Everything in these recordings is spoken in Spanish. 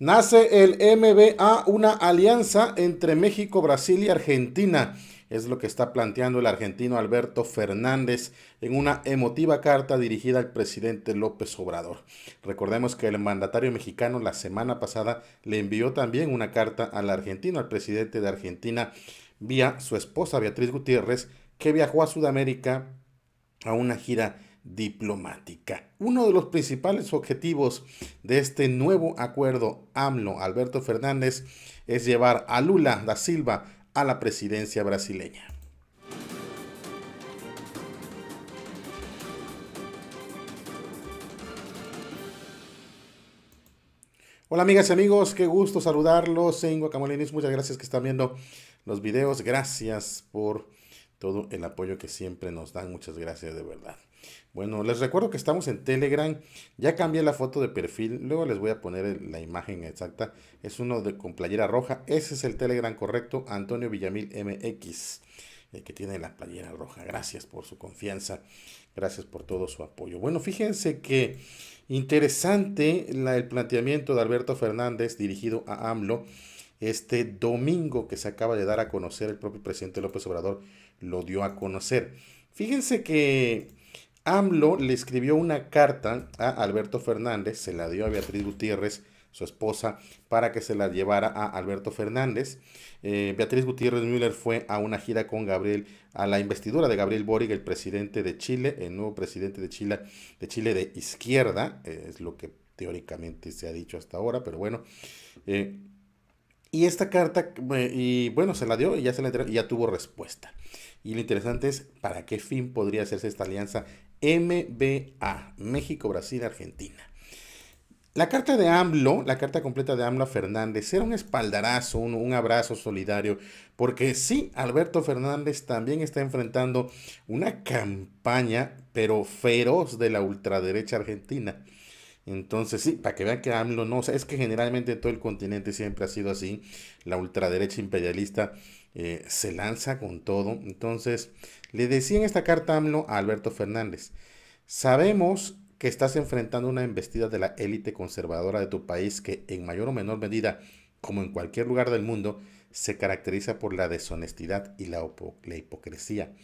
Nace el MBA, una alianza entre México, Brasil y Argentina. Es lo que está planteando el argentino Alberto Fernández en una emotiva carta dirigida al presidente López Obrador. Recordemos que el mandatario mexicano la semana pasada le envió también una carta al argentino, al presidente de Argentina, vía su esposa Beatriz Gutiérrez, que viajó a Sudamérica a una gira diplomática. Uno de los principales objetivos de este nuevo acuerdo AMLO Alberto Fernández es llevar a Lula da Silva a la presidencia brasileña. Hola amigas y amigos, qué gusto saludarlos en Guacamolinis, Muchas gracias que están viendo los videos. Gracias por todo el apoyo que siempre nos dan. Muchas gracias de verdad. Bueno, les recuerdo que estamos en Telegram. Ya cambié la foto de perfil. Luego les voy a poner la imagen exacta. Es uno de con playera roja. Ese es el Telegram correcto. Antonio Villamil MX. El eh, que tiene la playera roja. Gracias por su confianza. Gracias por todo su apoyo. Bueno, fíjense que interesante la, el planteamiento de Alberto Fernández dirigido a AMLO este domingo que se acaba de dar a conocer, el propio presidente López Obrador lo dio a conocer. Fíjense que AMLO le escribió una carta a Alberto Fernández, se la dio a Beatriz Gutiérrez, su esposa, para que se la llevara a Alberto Fernández. Eh, Beatriz Gutiérrez Müller fue a una gira con Gabriel, a la investidura de Gabriel Boric, el presidente de Chile, el nuevo presidente de Chile de, Chile de izquierda, eh, es lo que teóricamente se ha dicho hasta ahora, pero bueno. Eh, y esta carta, y bueno, se la dio y ya se la y ya tuvo respuesta. Y lo interesante es para qué fin podría hacerse esta alianza MBA, México, Brasil, Argentina. La carta de AMLO, la carta completa de AMLO Fernández, era un espaldarazo, un, abrazo solidario, porque sí, Alberto Fernández también está enfrentando una campaña, pero feroz, de la ultraderecha argentina. Entonces, sí, para que vean que AMLO no, es que generalmente todo el continente siempre ha sido así, la ultraderecha imperialista eh, se lanza con todo. Entonces, le decía en esta carta AMLO a Alberto Fernández, sabemos que estás enfrentando una embestida de la élite conservadora de tu país que en mayor o menor medida, como en cualquier lugar del mundo, se caracteriza por la deshonestidad y la, la hipocresía.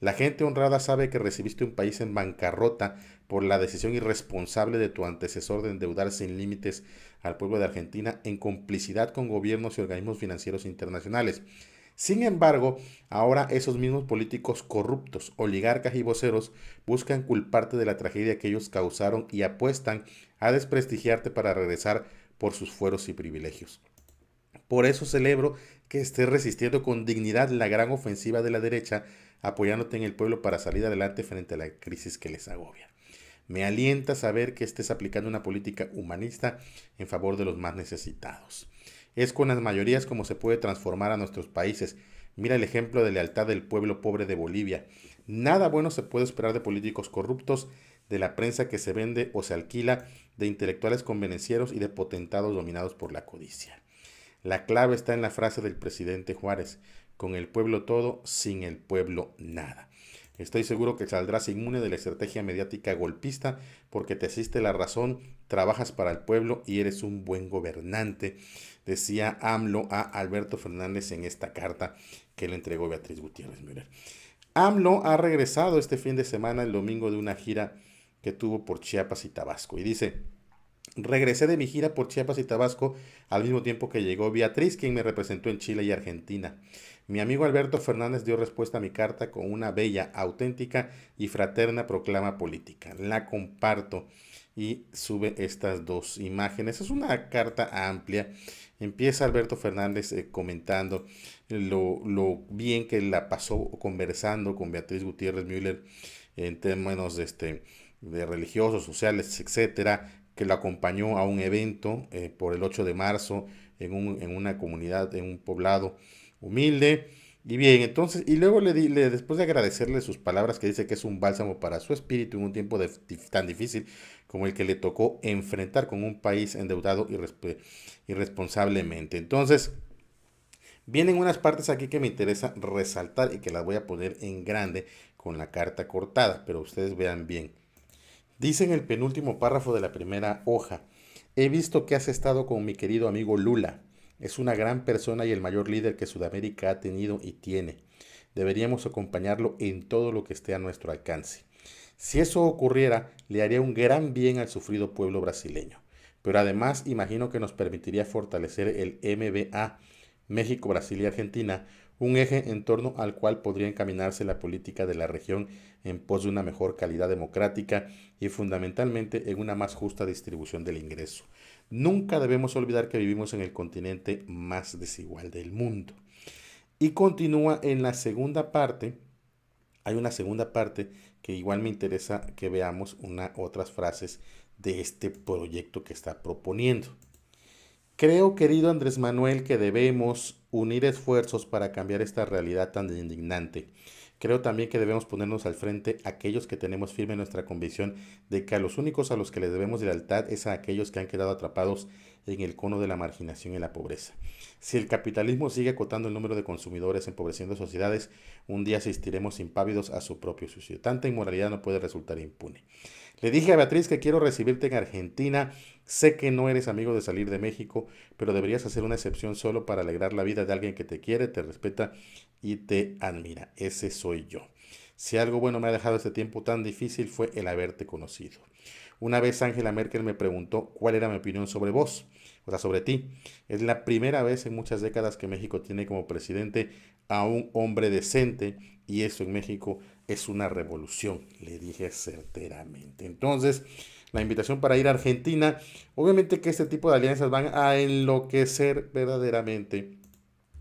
La gente honrada sabe que recibiste un país en bancarrota por la decisión irresponsable de tu antecesor de endeudar sin límites al pueblo de Argentina en complicidad con gobiernos y organismos financieros internacionales. Sin embargo, ahora esos mismos políticos corruptos, oligarcas y voceros buscan culparte de la tragedia que ellos causaron y apuestan a desprestigiarte para regresar por sus fueros y privilegios. Por eso celebro que estés resistiendo con dignidad la gran ofensiva de la derecha, apoyándote en el pueblo para salir adelante frente a la crisis que les agobia. Me alienta saber que estés aplicando una política humanista en favor de los más necesitados. Es con las mayorías como se puede transformar a nuestros países. Mira el ejemplo de lealtad del pueblo pobre de Bolivia. Nada bueno se puede esperar de políticos corruptos, de la prensa que se vende o se alquila, de intelectuales convenencieros y de potentados dominados por la codicia. La clave está en la frase del presidente Juárez, con el pueblo todo, sin el pueblo nada. Estoy seguro que saldrás inmune de la estrategia mediática golpista porque te asiste la razón, trabajas para el pueblo y eres un buen gobernante, decía AMLO a Alberto Fernández en esta carta que le entregó Beatriz Gutiérrez Müller. AMLO ha regresado este fin de semana, el domingo, de una gira que tuvo por Chiapas y Tabasco y dice, Regresé de mi gira por Chiapas y Tabasco al mismo tiempo que llegó Beatriz, quien me representó en Chile y Argentina. Mi amigo Alberto Fernández dio respuesta a mi carta con una bella, auténtica y fraterna proclama política. La comparto y sube estas dos imágenes. Es una carta amplia. Empieza Alberto Fernández eh, comentando lo, bien que la pasó conversando con Beatriz Gutiérrez Müller en términos este de religiosos, sociales, etcétera, que lo acompañó a un evento eh, por el 8 de marzo en, un, en, una comunidad, en un poblado humilde. Y bien, entonces, y luego le, di, después de agradecerle sus palabras que dice que es un bálsamo para su espíritu en un tiempo tan difícil como el que le tocó enfrentar con un país endeudado irresponsablemente. Entonces, vienen unas partes aquí que me interesa resaltar y que las voy a poner en grande con la carta cortada, pero ustedes vean bien. Dice en el penúltimo párrafo de la primera hoja, he visto que has estado con mi querido amigo Lula. Es una gran persona y el mayor líder que Sudamérica ha tenido y tiene. Deberíamos acompañarlo en todo lo que esté a nuestro alcance. Si eso ocurriera, le haría un gran bien al sufrido pueblo brasileño. Pero además imagino que nos permitiría fortalecer el MBA México, Brasil y Argentina un eje en torno al cual podría encaminarse la política de la región en pos de una mejor calidad democrática y fundamentalmente en una más justa distribución del ingreso. Nunca debemos olvidar que vivimos en el continente más desigual del mundo. Y continúa en la segunda parte, hay una segunda parte que igual me interesa que veamos una, otras frases de este proyecto que está proponiendo. Creo, querido Andrés Manuel, que debemos unir esfuerzos para cambiar esta realidad tan indignante. Creo también que debemos ponernos al frente aquellos que tenemos firme nuestra convicción de que a los únicos a los que le debemos lealtad es a aquellos que han quedado atrapados en el cono de la marginación y la pobreza. Si el capitalismo sigue acotando el número de consumidores, empobreciendo sociedades, un día asistiremos impávidos a su propio suicidio. Tanta inmoralidad no puede resultar impune. Le dije a Beatriz que quiero recibirte en Argentina. Sé que no eres amigo de salir de México, pero deberías hacer una excepción solo para alegrar la vida de alguien que te quiere, te respeta y te admira. Ese soy yo. Si algo bueno me ha dejado este tiempo tan difícil fue el haberte conocido. Una vez Angela Merkel me preguntó cuál era mi opinión sobre vos, o sea, sobre ti. Es la primera vez en muchas décadas que México tiene como presidente a un hombre decente y eso en México es una revolución, le dije certeramente. Entonces, la invitación para ir a Argentina, obviamente que este tipo de alianzas van a enloquecer verdaderamente.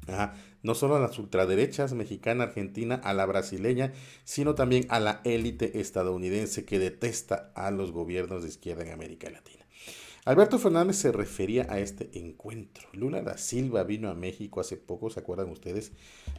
Ajá no solo a las ultraderechas mexicana, argentina, a la brasileña, sino también a la élite estadounidense que detesta a los gobiernos de izquierda en América Latina. Alberto Fernández se refería a este encuentro. Lula da Silva vino a México hace poco, ¿se acuerdan ustedes?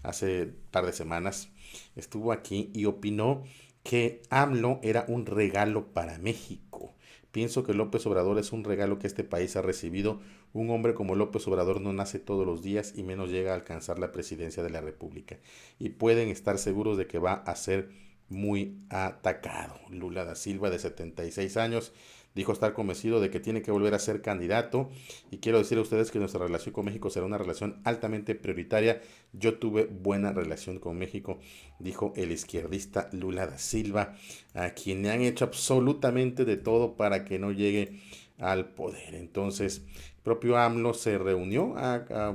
Hace un par de semanas estuvo aquí y opinó que AMLO era un regalo para México Pienso que López Obrador es un regalo que este país ha recibido. Un hombre como López Obrador no nace todos los días y menos llega a alcanzar la presidencia de la República. Y pueden estar seguros de que va a ser muy atacado. Lula da Silva, de 76 años, Dijo estar convencido de que tiene que volver a ser candidato y quiero decir a ustedes que nuestra relación con México será una relación altamente prioritaria. Yo tuve buena relación con México, dijo el izquierdista Lula da Silva, a quien le han hecho absolutamente de todo para que no llegue al poder. Entonces, propio AMLO se reunió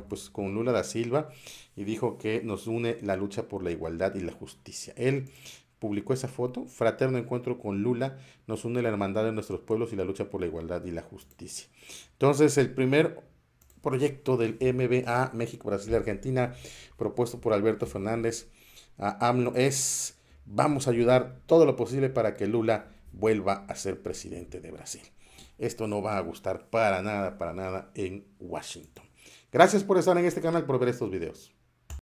pues, con Lula da Silva y dijo que nos une la lucha por la igualdad y la justicia. Él publicó esa foto, fraterno encuentro con Lula, nos une la hermandad de nuestros pueblos y la lucha por la igualdad y la justicia. Entonces, el primer proyecto del MBA México, Brasil, Argentina, propuesto por Alberto Fernández a AMLO, es vamos a ayudar todo lo posible para que Lula vuelva a ser presidente de Brasil. Esto no va a gustar para nada, para nada en Washington. Gracias por estar en este canal, por ver estos videos.